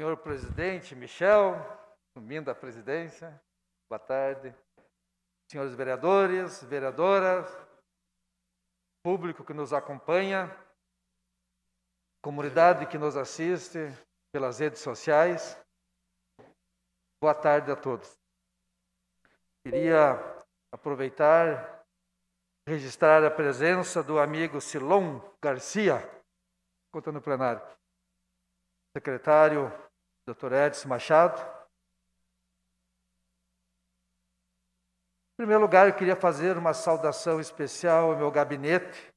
senhor presidente Michel, assumindo a presidência. Boa tarde. Senhores vereadores, vereadoras, público que nos acompanha, comunidade que nos assiste pelas redes sociais. Boa tarde a todos. Queria aproveitar registrar a presença do amigo Silon Garcia, contando no plenário, secretário Dr. Edson Machado. Em primeiro lugar, eu queria fazer uma saudação especial ao meu gabinete,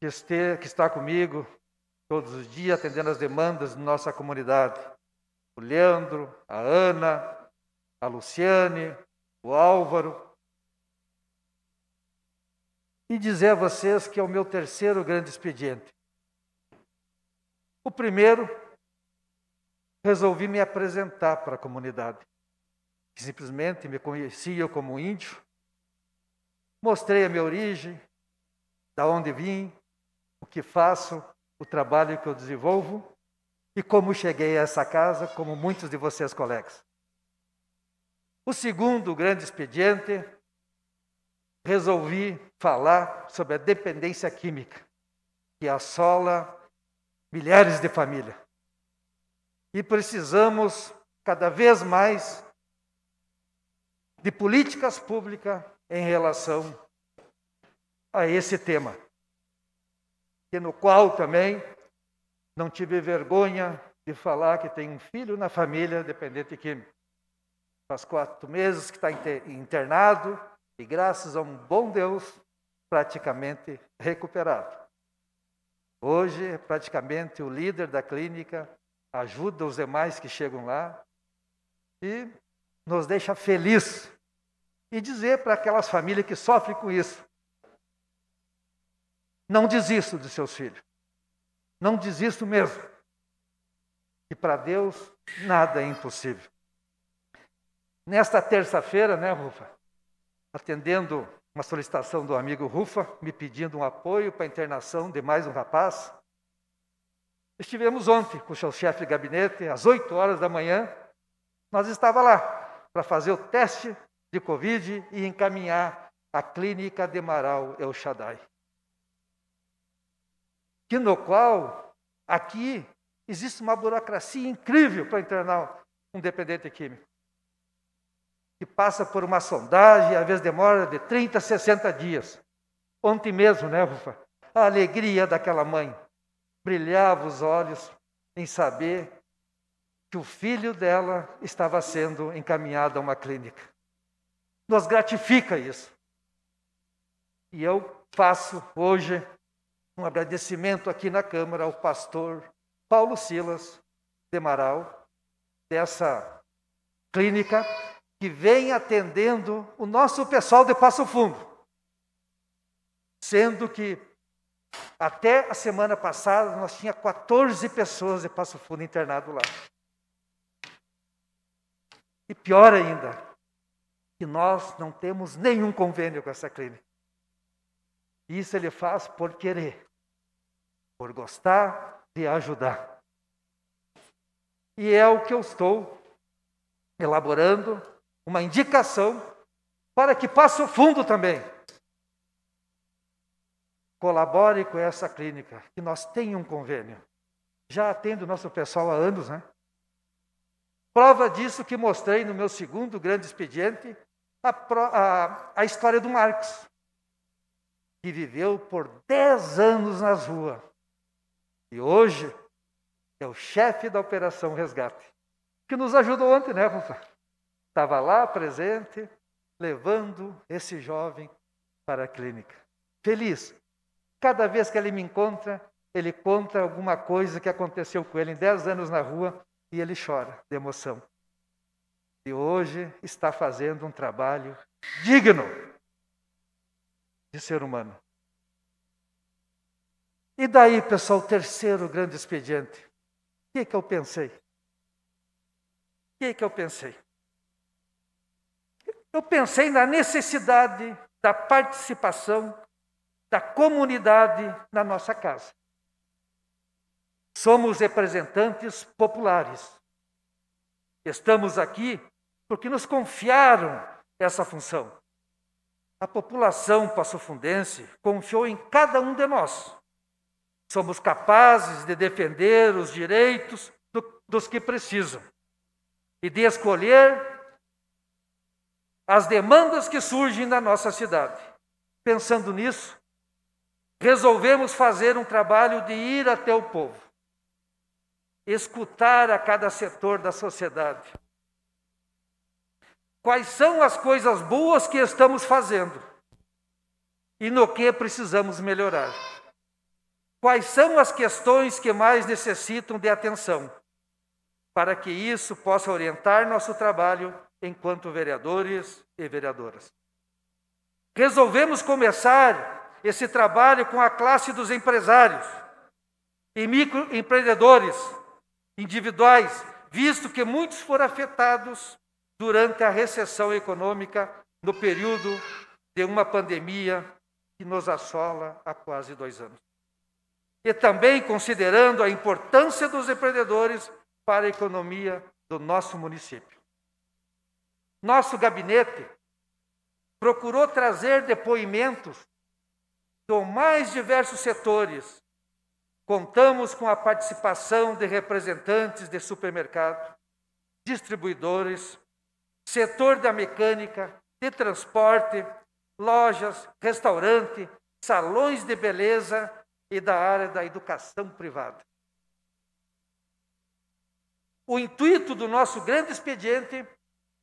que, este, que está comigo todos os dias, atendendo as demandas de nossa comunidade. O Leandro, a Ana, a Luciane, o Álvaro, e dizer a vocês que é o meu terceiro grande expediente. O primeiro, resolvi me apresentar para a comunidade, simplesmente me conhecia como índio. Mostrei a minha origem, da onde vim, o que faço, o trabalho que eu desenvolvo e como cheguei a essa casa, como muitos de vocês, colegas. O segundo grande expediente, resolvi falar sobre a dependência química que assola milhares de famílias. E precisamos cada vez mais de políticas públicas em relação a esse tema, que no qual também não tive vergonha de falar que tem um filho na família dependente químico. Faz quatro meses que está internado e, graças a um bom Deus, praticamente recuperado. Hoje, praticamente, o líder da clínica ajuda os demais que chegam lá e nos deixa feliz. E dizer para aquelas famílias que sofrem com isso: não desista dos seus filhos. Não desisto mesmo. E para Deus, nada é impossível. Nesta terça-feira, né, Rufa? Atendendo uma solicitação do amigo Rufa, me pedindo um apoio para a internação de mais um rapaz. Estivemos ontem com o seu chefe de gabinete, às 8 horas da manhã, nós estava lá para fazer o teste de Covid e encaminhar a clínica de Marau El Shaddai. Que no qual, aqui, existe uma burocracia incrível para internar um dependente químico que passa por uma sondagem, às vezes demora de 30, 60 dias. Ontem mesmo, né, Rufa? A alegria daquela mãe. Brilhava os olhos em saber que o filho dela estava sendo encaminhado a uma clínica. Nos gratifica isso. E eu faço hoje um agradecimento aqui na Câmara ao pastor Paulo Silas de Amaral, dessa clínica que vem atendendo o nosso pessoal de Passo Fundo. Sendo que até a semana passada nós tinha 14 pessoas de Passo Fundo internado lá. E pior ainda, que nós não temos nenhum convênio com essa clínica. Isso ele faz por querer, por gostar de ajudar. E é o que eu estou elaborando uma indicação para que passe o fundo também. Colabore com essa clínica, que nós temos um convênio. Já atendo o nosso pessoal há anos, né? Prova disso que mostrei no meu segundo grande expediente a, a, a história do Marx, que viveu por 10 anos nas ruas. E hoje é o chefe da Operação Resgate, que nos ajudou ontem, né, Rafa? estava lá presente, levando esse jovem para a clínica. Feliz. Cada vez que ele me encontra, ele conta alguma coisa que aconteceu com ele em 10 anos na rua e ele chora de emoção. E hoje está fazendo um trabalho digno de ser humano. E daí, pessoal, o terceiro grande expediente. O que, é que eu pensei? O que, é que eu pensei? Eu pensei na necessidade da participação da comunidade na nossa casa. Somos representantes populares. Estamos aqui porque nos confiaram essa função. A população passofundense confiou em cada um de nós. Somos capazes de defender os direitos do, dos que precisam e de escolher as demandas que surgem na nossa cidade. Pensando nisso, resolvemos fazer um trabalho de ir até o povo, escutar a cada setor da sociedade. Quais são as coisas boas que estamos fazendo e no que precisamos melhorar? Quais são as questões que mais necessitam de atenção, para que isso possa orientar nosso trabalho enquanto vereadores e vereadoras. Resolvemos começar esse trabalho com a classe dos empresários e microempreendedores individuais, visto que muitos foram afetados durante a recessão econômica no período de uma pandemia que nos assola há quase dois anos. E também considerando a importância dos empreendedores para a economia do nosso município. Nosso gabinete procurou trazer depoimentos dos mais diversos setores. Contamos com a participação de representantes de supermercado, distribuidores, setor da mecânica, de transporte, lojas, restaurante, salões de beleza e da área da educação privada. O intuito do nosso grande expediente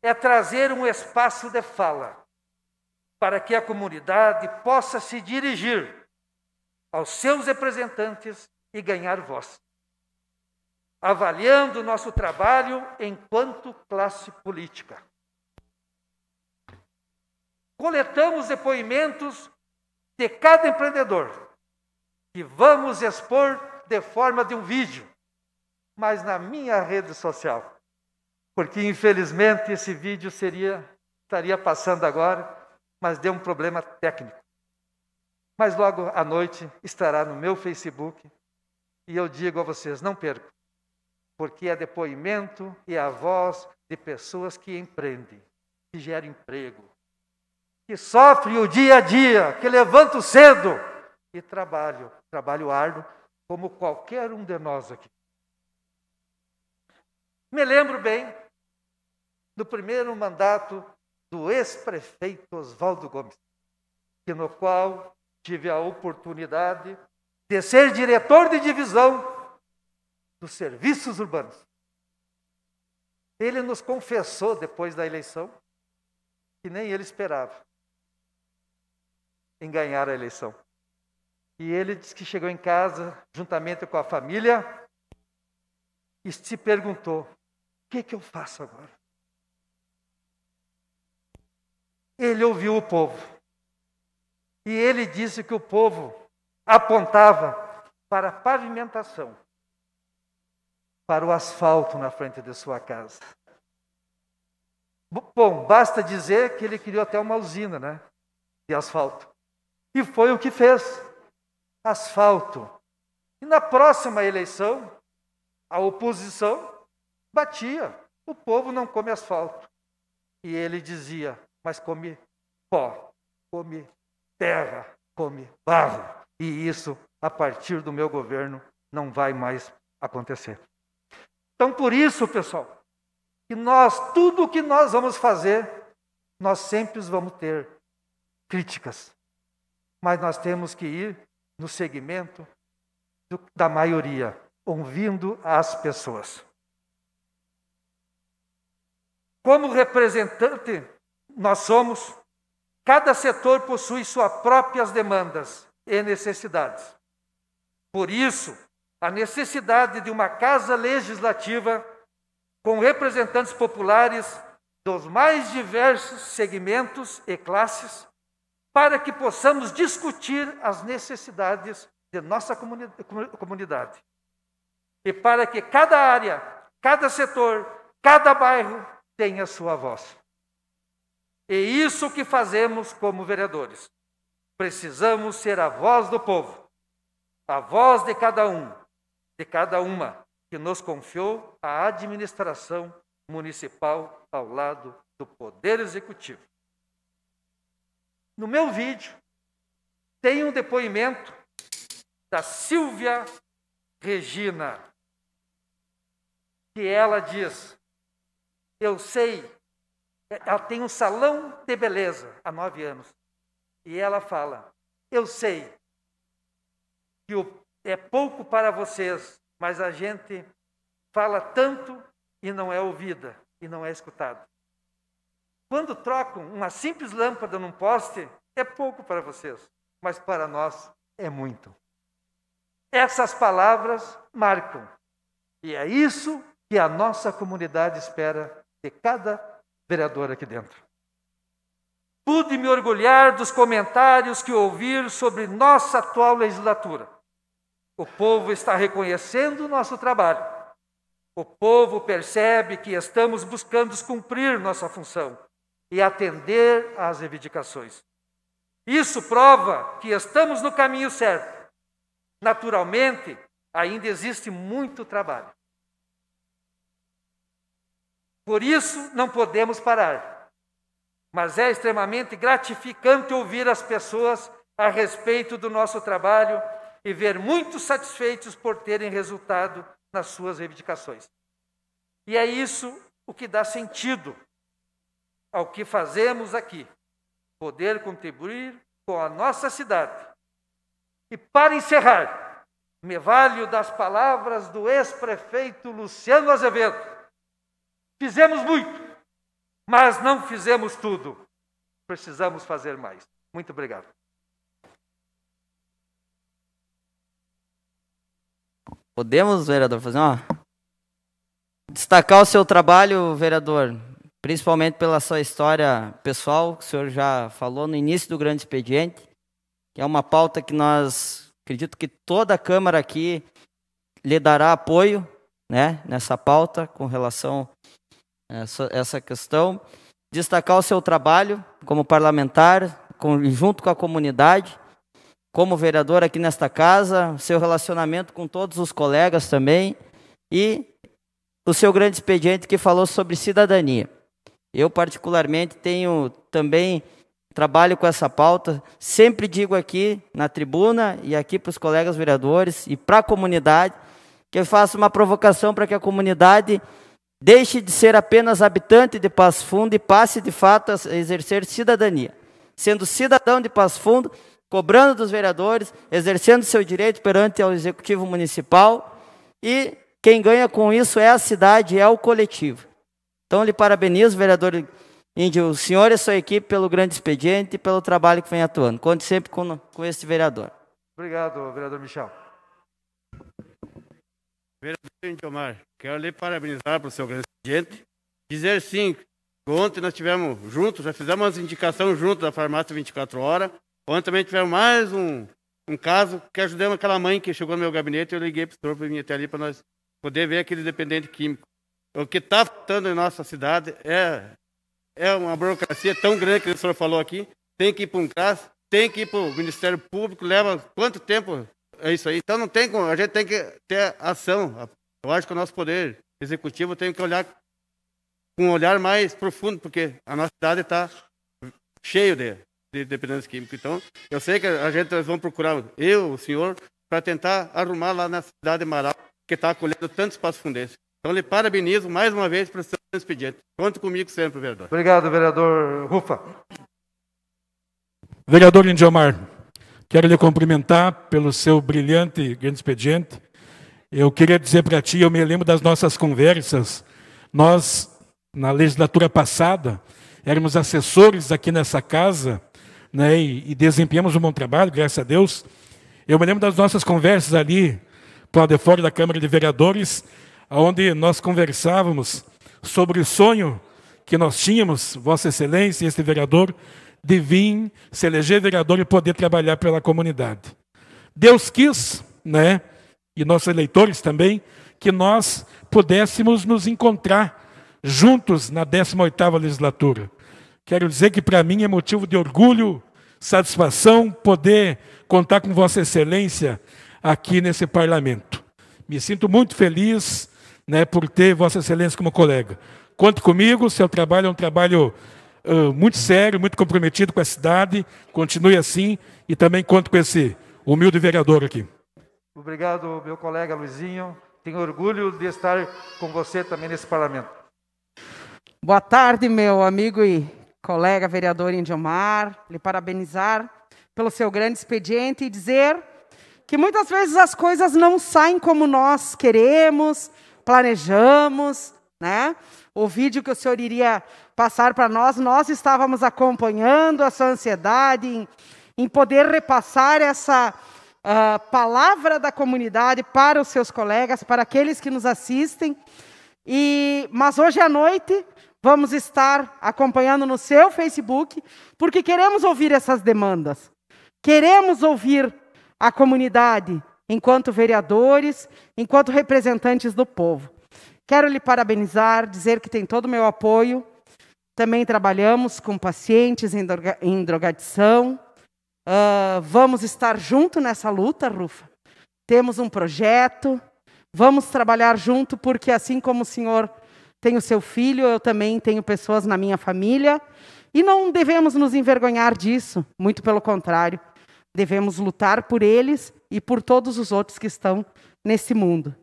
é trazer um espaço de fala para que a comunidade possa se dirigir aos seus representantes e ganhar voz. Avaliando nosso trabalho enquanto classe política. Coletamos depoimentos de cada empreendedor, que vamos expor de forma de um vídeo, mas na minha rede social porque infelizmente esse vídeo seria estaria passando agora, mas deu um problema técnico. Mas logo à noite estará no meu Facebook e eu digo a vocês, não percam, porque é depoimento e a voz de pessoas que empreendem, que geram emprego, que sofrem o dia a dia, que levantam cedo e trabalham, trabalho árduo, como qualquer um de nós aqui. Me lembro bem no primeiro mandato do ex-prefeito Oswaldo Gomes, que no qual tive a oportunidade de ser diretor de divisão dos serviços urbanos. Ele nos confessou depois da eleição que nem ele esperava em ganhar a eleição. E ele disse que chegou em casa juntamente com a família e se perguntou: o que, é que eu faço agora? Ele ouviu o povo. E ele disse que o povo apontava para a pavimentação, para o asfalto na frente de sua casa. Bom, basta dizer que ele criou até uma usina né, de asfalto. E foi o que fez: asfalto. E na próxima eleição, a oposição batia. O povo não come asfalto. E ele dizia: mas come pó, come terra, come barro. E isso, a partir do meu governo, não vai mais acontecer. Então, por isso, pessoal, que nós, tudo o que nós vamos fazer, nós sempre vamos ter críticas. Mas nós temos que ir no segmento do, da maioria, ouvindo as pessoas. Como representante nós somos, cada setor possui suas próprias demandas e necessidades. Por isso, a necessidade de uma casa legislativa com representantes populares dos mais diversos segmentos e classes, para que possamos discutir as necessidades de nossa comuni comunidade. E para que cada área, cada setor, cada bairro tenha sua voz. E isso que fazemos como vereadores. Precisamos ser a voz do povo, a voz de cada um, de cada uma que nos confiou a administração municipal ao lado do poder executivo. No meu vídeo tem um depoimento da Silvia Regina, que ela diz: Eu sei é, ela tem um salão de beleza há nove anos. E ela fala: Eu sei que é pouco para vocês, mas a gente fala tanto e não é ouvida e não é escutada. Quando trocam uma simples lâmpada num poste, é pouco para vocês, mas para nós é muito. Essas palavras marcam. E é isso que a nossa comunidade espera de cada vereador aqui dentro. Pude me orgulhar dos comentários que ouvir sobre nossa atual legislatura. O povo está reconhecendo o nosso trabalho. O povo percebe que estamos buscando cumprir nossa função e atender às reivindicações. Isso prova que estamos no caminho certo. Naturalmente, ainda existe muito trabalho. Por isso, não podemos parar. Mas é extremamente gratificante ouvir as pessoas a respeito do nosso trabalho e ver muito satisfeitos por terem resultado nas suas reivindicações. E é isso o que dá sentido ao que fazemos aqui: poder contribuir com a nossa cidade. E para encerrar, me valho das palavras do ex-prefeito Luciano Azevedo Fizemos muito, mas não fizemos tudo. Precisamos fazer mais. Muito obrigado. Podemos, vereador, fazer uma. Destacar o seu trabalho, vereador, principalmente pela sua história pessoal, que o senhor já falou no início do grande expediente, que é uma pauta que nós, acredito que toda a Câmara aqui lhe dará apoio né, nessa pauta com relação essa, essa questão. Destacar o seu trabalho como parlamentar, com, junto com a comunidade, como vereador aqui nesta casa, seu relacionamento com todos os colegas também e o seu grande expediente que falou sobre cidadania. Eu, particularmente, tenho também trabalho com essa pauta. Sempre digo aqui na tribuna e aqui para os colegas vereadores e para a comunidade que eu faço uma provocação para que a comunidade Deixe de ser apenas habitante de Passo Fundo e passe de fato a exercer cidadania. Sendo cidadão de Passo Fundo, cobrando dos vereadores, exercendo seu direito perante o executivo municipal e quem ganha com isso é a cidade, é o coletivo. Então lhe parabenizo, vereador Índio, o senhor e sua equipe pelo grande expediente e pelo trabalho que vem atuando. Conte sempre com, com este vereador. Obrigado, vereador Michel. Vereador Índio Omar. Quero lhe parabenizar o seu grande cliente. Dizer sim, ontem nós tivemos juntos, já fizemos as indicações juntos da farmácia 24 horas. Ontem também tivemos mais um, um caso que ajudamos aquela mãe que chegou no meu gabinete. Eu liguei para o senhor para vir até ali para nós poder ver aquele dependente químico. O que está faltando em nossa cidade é, é uma burocracia tão grande que o senhor falou aqui. Tem que ir para um CRAS, tem que ir para o Ministério Público, leva quanto tempo é isso aí? Então não tem como, a gente tem que ter ação. Eu acho que o nosso poder executivo tem que olhar com um olhar mais profundo, porque a nossa cidade está cheio de, de dependência química. Então, eu sei que a gente vai procurar, eu, o senhor, para tentar arrumar lá na cidade de Marau, que está acolhendo tantos passofundenses. Então, lhe parabenizo mais uma vez por seu expediente. Conte comigo sempre, vereador. Obrigado, vereador Rufa. Vereador Lindomar, quero lhe cumprimentar pelo seu brilhante grande expediente. Eu queria dizer para ti, eu me lembro das nossas conversas. Nós, na legislatura passada, éramos assessores aqui nessa casa né, e, e desempenhamos um bom trabalho, graças a Deus. Eu me lembro das nossas conversas ali, fora da Câmara de Vereadores, onde nós conversávamos sobre o sonho que nós tínhamos, Vossa Excelência e este vereador, de vir se eleger vereador e poder trabalhar pela comunidade. Deus quis, né? e nossos eleitores também, que nós pudéssemos nos encontrar juntos na 18ª legislatura. Quero dizer que para mim é motivo de orgulho, satisfação poder contar com vossa excelência aqui nesse parlamento. Me sinto muito feliz, né, por ter vossa excelência como colega. Conte comigo, seu trabalho é um trabalho uh, muito sério, muito comprometido com a cidade, continue assim e também conto com esse humilde vereador aqui. Obrigado, meu colega Luizinho. Tenho orgulho de estar com você também nesse parlamento. Boa tarde, meu amigo e colega vereador Indiomar. Lhe parabenizar pelo seu grande expediente e dizer que muitas vezes as coisas não saem como nós queremos, planejamos, né? O vídeo que o senhor iria passar para nós, nós estávamos acompanhando a sua ansiedade em, em poder repassar essa uh, palavra da comunidade para os seus colegas, para aqueles que nos assistem. E, mas hoje à noite vamos estar acompanhando no seu Facebook, porque queremos ouvir essas demandas. Queremos ouvir a comunidade enquanto vereadores, enquanto representantes do povo. Quero lhe parabenizar, dizer que tem todo o meu apoio. Também trabalhamos com pacientes em, droga, em drogadição, Uh, vamos estar junto nessa luta, Rufa. Temos um projeto, vamos trabalhar junto, porque assim como o senhor tem o seu filho, eu também tenho pessoas na minha família. E não devemos nos envergonhar disso, muito pelo contrário. Devemos lutar por eles e por todos os outros que estão nesse mundo.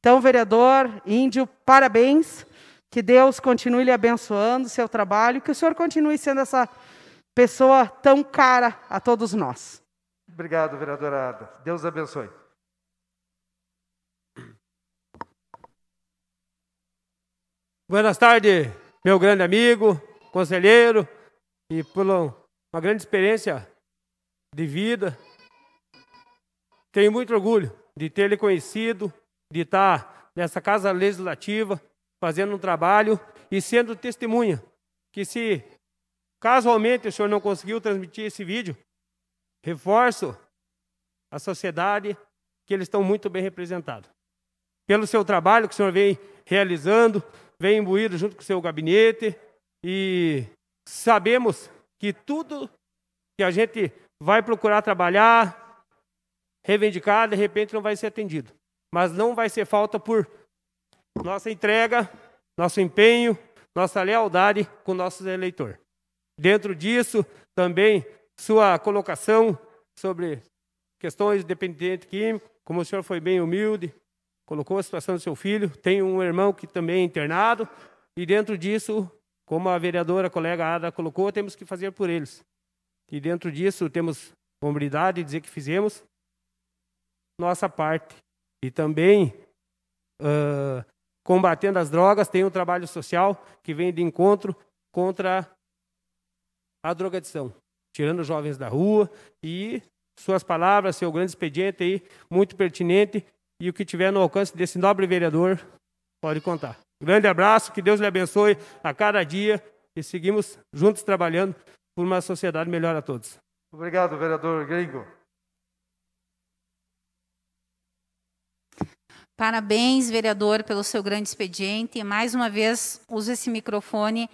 Então, vereador Índio, parabéns. Que Deus continue lhe abençoando o seu trabalho, que o senhor continue sendo essa pessoa tão cara a todos nós. Obrigado, vereadora Ada. Deus abençoe. Boa tarde, meu grande amigo, conselheiro, e por uma grande experiência de vida. Tenho muito orgulho de ter lhe conhecido, de estar nessa casa legislativa, fazendo um trabalho e sendo testemunha que se Casualmente o senhor não conseguiu transmitir esse vídeo. Reforço a sociedade que eles estão muito bem representados. Pelo seu trabalho que o senhor vem realizando, vem imbuído junto com o seu gabinete e sabemos que tudo que a gente vai procurar trabalhar, reivindicar, de repente não vai ser atendido. Mas não vai ser falta por nossa entrega, nosso empenho, nossa lealdade com nossos eleitor. Dentro disso, também sua colocação sobre questões de dependente químico, como o senhor foi bem humilde, colocou a situação do seu filho. Tem um irmão que também é internado, e dentro disso, como a vereadora a colega Ada colocou, temos que fazer por eles. E dentro disso, temos hombridade de dizer que fizemos nossa parte. E também, uh, combatendo as drogas, tem um trabalho social que vem de encontro contra a drogadição, tirando os jovens da rua e suas palavras, seu grande expediente aí, muito pertinente e o que tiver no alcance desse nobre vereador pode contar. Grande abraço, que Deus lhe abençoe a cada dia e seguimos juntos trabalhando por uma sociedade melhor a todos. Obrigado, vereador Gringo. Parabéns, vereador, pelo seu grande expediente. Mais uma vez, uso esse microfone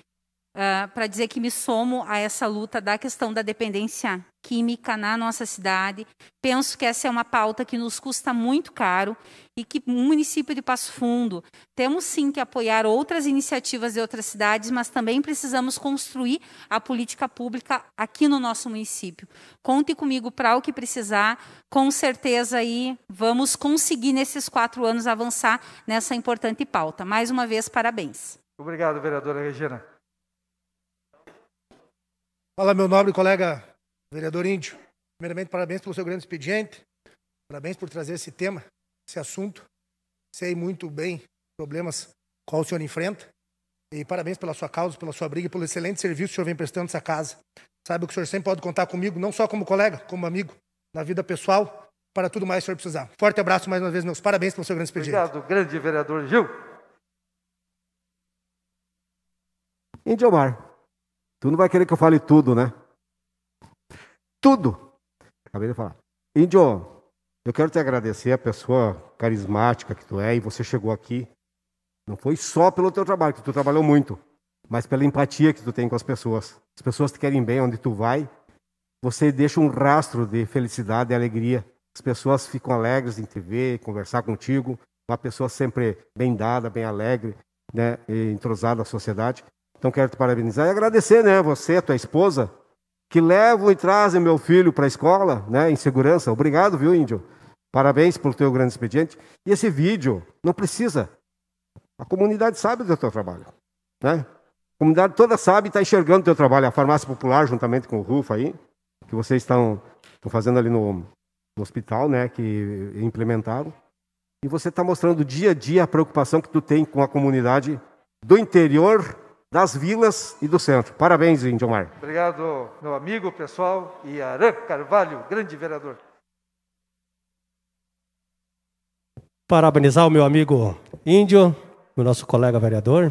uh, ah, para dizer que me somo a essa luta da questão da dependência química na nossa cidade. Penso que essa é uma pauta que nos custa muito caro e que o município de Passo Fundo temos sim que apoiar outras iniciativas de outras cidades, mas também precisamos construir a política pública aqui no nosso município. Conte comigo para o que precisar. Com certeza aí vamos conseguir nesses quatro anos avançar nessa importante pauta. Mais uma vez parabéns. Obrigado, vereadora Regina. Fala, meu nobre colega vereador Índio. Primeiramente, parabéns pelo seu grande expediente, parabéns por trazer esse tema, esse assunto. Sei muito bem problemas qual o senhor enfrenta e parabéns pela sua causa, pela sua briga, pelo excelente serviço que o senhor vem prestando essa casa. Sabe que o senhor sempre pode contar comigo, não só como colega, como amigo, na vida pessoal, para tudo mais que o senhor precisar. Forte abraço mais uma vez, meus parabéns pelo seu grande expediente. Obrigado, grande vereador Gil. Índio Mar. Tu não vai querer que eu fale tudo, né? Tudo. Acabei de falar. Índio, eu quero te agradecer a pessoa carismática que tu é e você chegou aqui. Não foi só pelo teu trabalho, que tu trabalhou muito, mas pela empatia que tu tem com as pessoas. As pessoas te querem bem onde tu vai. Você deixa um rastro de felicidade e alegria. As pessoas ficam alegres em te ver, conversar contigo. Uma pessoa sempre bem dada, bem alegre, né, entrosada à sociedade. Então quero te parabenizar e agradecer, né, você, tua esposa, que levam e trazem meu filho para a escola, né, em segurança. Obrigado, viu, Índio? Parabéns pelo teu grande expediente. E esse vídeo não precisa. A comunidade sabe do teu trabalho, né? A comunidade toda sabe e está enxergando o teu trabalho. A farmácia popular, juntamente com o Rufo aí, que vocês estão, estão fazendo ali no, no hospital, né, que implementaram. E você está mostrando dia a dia a preocupação que tu tem com a comunidade do interior das vilas e do centro. Parabéns, Indiomar. Obrigado, meu amigo pessoal e Aran Carvalho, grande vereador. Parabenizar o meu amigo Índio, o nosso colega vereador,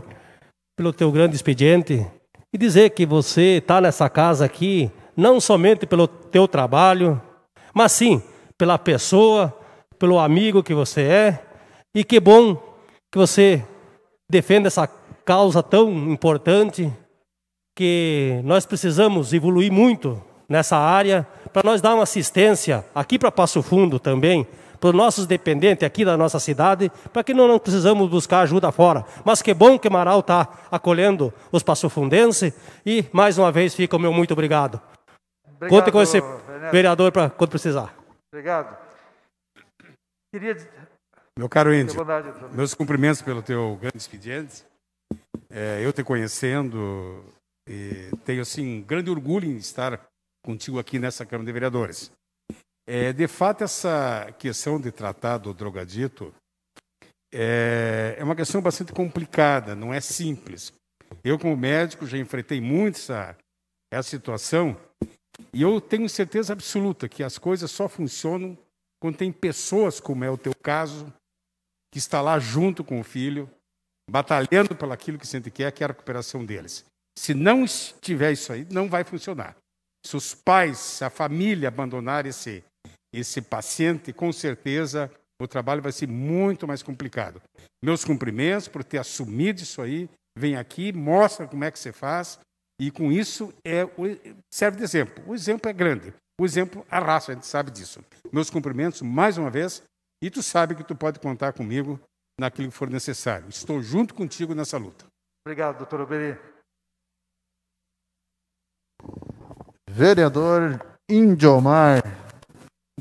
pelo teu grande expediente e dizer que você está nessa casa aqui não somente pelo teu trabalho, mas sim pela pessoa, pelo amigo que você é. E que bom que você defenda essa causa tão importante que nós precisamos evoluir muito nessa área para nós dar uma assistência aqui para Passo Fundo também, para os nossos dependentes aqui da nossa cidade, para que não, não precisamos buscar ajuda fora. Mas que bom que Marau está acolhendo os passofundenses e mais uma vez fica o meu muito obrigado. obrigado Conte com esse vereador para quando precisar. Obrigado. Queria meu caro Índio, meus cumprimentos pelo teu grande expediente. É, eu te conhecendo, tenho assim um grande orgulho em estar contigo aqui nessa Câmara de Vereadores. É, de fato, essa questão de tratar do drogadito é, é uma questão bastante complicada, não é simples. Eu, como médico, já enfrentei muito essa, essa situação e eu tenho certeza absoluta que as coisas só funcionam quando tem pessoas, como é o teu caso, que está lá junto com o filho, batalhando pelo aquilo que sente quer, é, que é a recuperação deles. Se não tiver isso aí, não vai funcionar. Se os pais, a família abandonar esse, esse paciente, com certeza o trabalho vai ser muito mais complicado. Meus cumprimentos por ter assumido isso aí. Vem aqui, mostra como é que você faz. E com isso é, serve de exemplo. O exemplo é grande. O exemplo arrasta, a gente sabe disso. Meus cumprimentos mais uma vez. E tu sabe que tu pode contar comigo naquilo que for necessário. Estou junto contigo nessa luta. Obrigado, doutor Oberi. Vereador Indiomar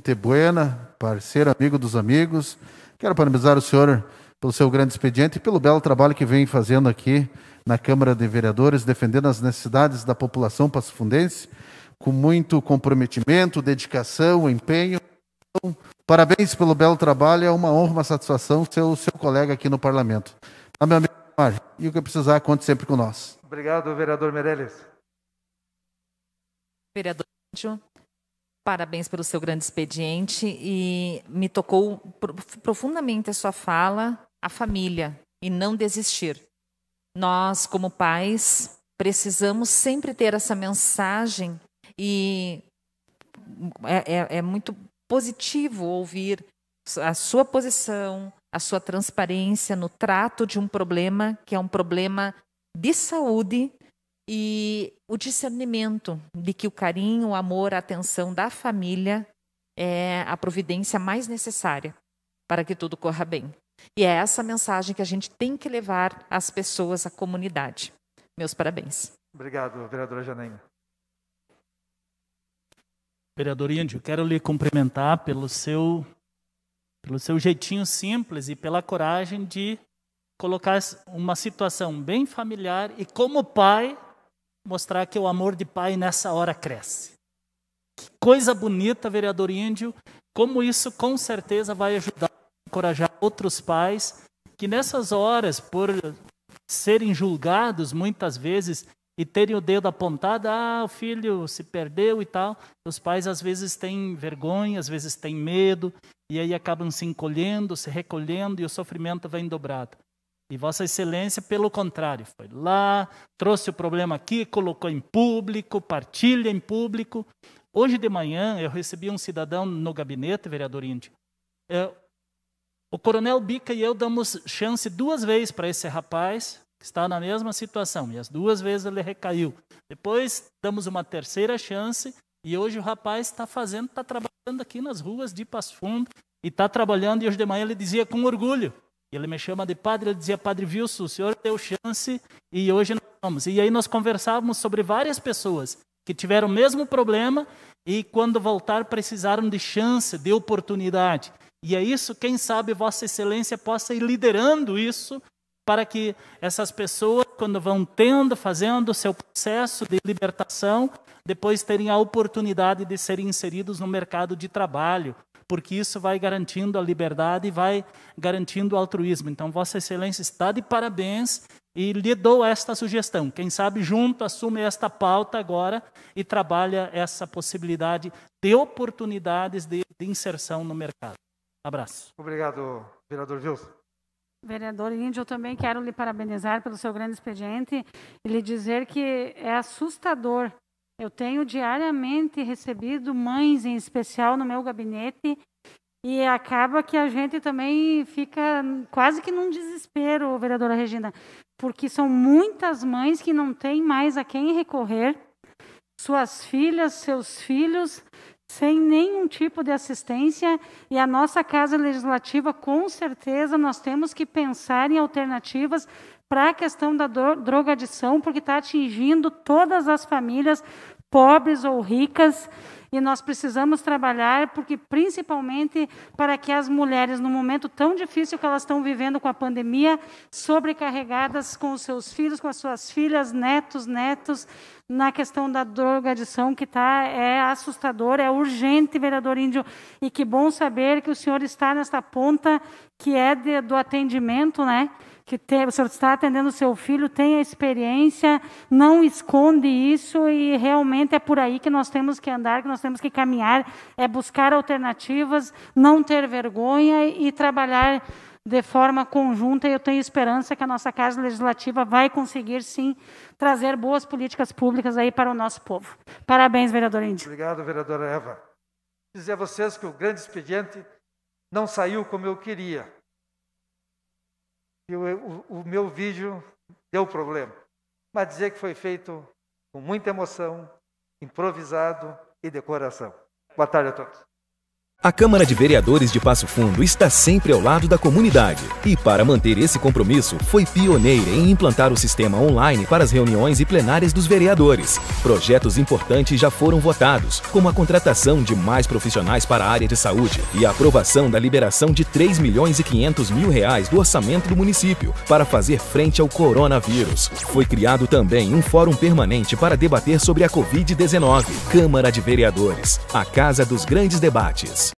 Tebuena, parceiro, amigo dos amigos. Quero parabenizar o senhor pelo seu grande expediente e pelo belo trabalho que vem fazendo aqui na Câmara de Vereadores, defendendo as necessidades da população passo-fundense, com muito comprometimento, dedicação, empenho. Então, parabéns pelo belo trabalho, é uma honra, uma satisfação ser o seu colega aqui no parlamento. Tá, meu amigo e o que precisar, conte sempre com nós. Obrigado, vereador Meirelles. Vereador parabéns pelo seu grande expediente e me tocou profundamente a sua fala, a família, e não desistir. Nós, como pais, precisamos sempre ter essa mensagem e é, é, é muito positivo ouvir a sua posição, a sua transparência no trato de um problema que é um problema de saúde e o discernimento de que o carinho, o amor, a atenção da família é a providência mais necessária para que tudo corra bem. E é essa mensagem que a gente tem que levar às pessoas, à comunidade. Meus parabéns. Obrigado, vereadora Janaína. Vereador Índio, quero lhe cumprimentar pelo seu, pelo seu jeitinho simples e pela coragem de colocar uma situação bem familiar e, como pai, mostrar que o amor de pai nessa hora cresce. Que coisa bonita, vereador Índio, como isso com certeza vai ajudar a encorajar outros pais que nessas horas, por serem julgados muitas vezes e terem o dedo apontado, ah, o filho se perdeu e tal. Os pais às vezes têm vergonha, às vezes têm medo, e aí acabam se encolhendo, se recolhendo e o sofrimento vem dobrado. E Vossa Excelência, pelo contrário, foi lá, trouxe o problema aqui, colocou em público, partilha em público. Hoje de manhã eu recebi um cidadão no gabinete, vereador Índio. Eh, o Coronel Bica e eu damos chance duas vezes para esse rapaz está na mesma situação, e as duas vezes ele recaiu. Depois damos uma terceira chance, e hoje o rapaz está fazendo, está trabalhando aqui nas ruas de Passo Fundo, e está trabalhando, e hoje de manhã ele dizia com orgulho, ele me chama de padre, ele dizia, padre Wilson, o senhor deu chance, e hoje nós vamos. E aí nós conversávamos sobre várias pessoas que tiveram o mesmo problema, e quando voltar precisaram de chance, de oportunidade. E é isso, quem sabe Vossa Excelência possa ir liderando isso para que essas pessoas, quando vão tendo, fazendo o seu processo de libertação, depois terem a oportunidade de serem inseridos no mercado de trabalho, porque isso vai garantindo a liberdade e vai garantindo o altruísmo. Então, Vossa Excelência está de parabéns e lhe dou esta sugestão. Quem sabe junto assume esta pauta agora e trabalha essa possibilidade de oportunidades de, de inserção no mercado. Abraço. Obrigado, vereador Wilson. Vereador Índio, também quero lhe parabenizar pelo seu grande expediente e lhe dizer que é assustador. Eu tenho diariamente recebido mães, em especial, no meu gabinete, e acaba que a gente também fica quase que num desespero, vereadora Regina, porque são muitas mães que não têm mais a quem recorrer, suas filhas, seus filhos, sem nenhum tipo de assistência, e a nossa Casa Legislativa, com certeza, nós temos que pensar em alternativas para a questão da drogadição, porque está atingindo todas as famílias, pobres ou ricas, e nós precisamos trabalhar, porque principalmente para que as mulheres, no momento tão difícil que elas estão vivendo com a pandemia, sobrecarregadas com os seus filhos, com as suas filhas, netos, netos, na questão da drogadição que tá é assustador, é urgente, vereador Índio, e que bom saber que o senhor está nesta ponta que é de, do atendimento, né? que te, o senhor está atendendo o seu filho, tem a experiência, não esconde isso e realmente é por aí que nós temos que andar, que nós temos que caminhar, é buscar alternativas, não ter vergonha e trabalhar de forma conjunta. Eu tenho esperança que a nossa Casa Legislativa vai conseguir, sim, trazer boas políticas públicas aí para o nosso povo. Parabéns, vereador Índio. Obrigado, vereadora Eva. Dizer a vocês que o grande expediente não saiu como eu queria e o, o, o meu vídeo deu problema. Mas dizer que foi feito com muita emoção, improvisado e decoração. Boa tarde a todos. A Câmara de Vereadores de Passo Fundo está sempre ao lado da comunidade e, para manter esse compromisso, foi pioneira em implantar o sistema online para as reuniões e plenárias dos vereadores. Projetos importantes já foram votados, como a contratação de mais profissionais para a área de saúde e a aprovação da liberação de 3 milhões e 500 mil reais do orçamento do município para fazer frente ao coronavírus. Foi criado também um fórum permanente para debater sobre a Covid-19. Câmara de Vereadores, a casa dos grandes debates.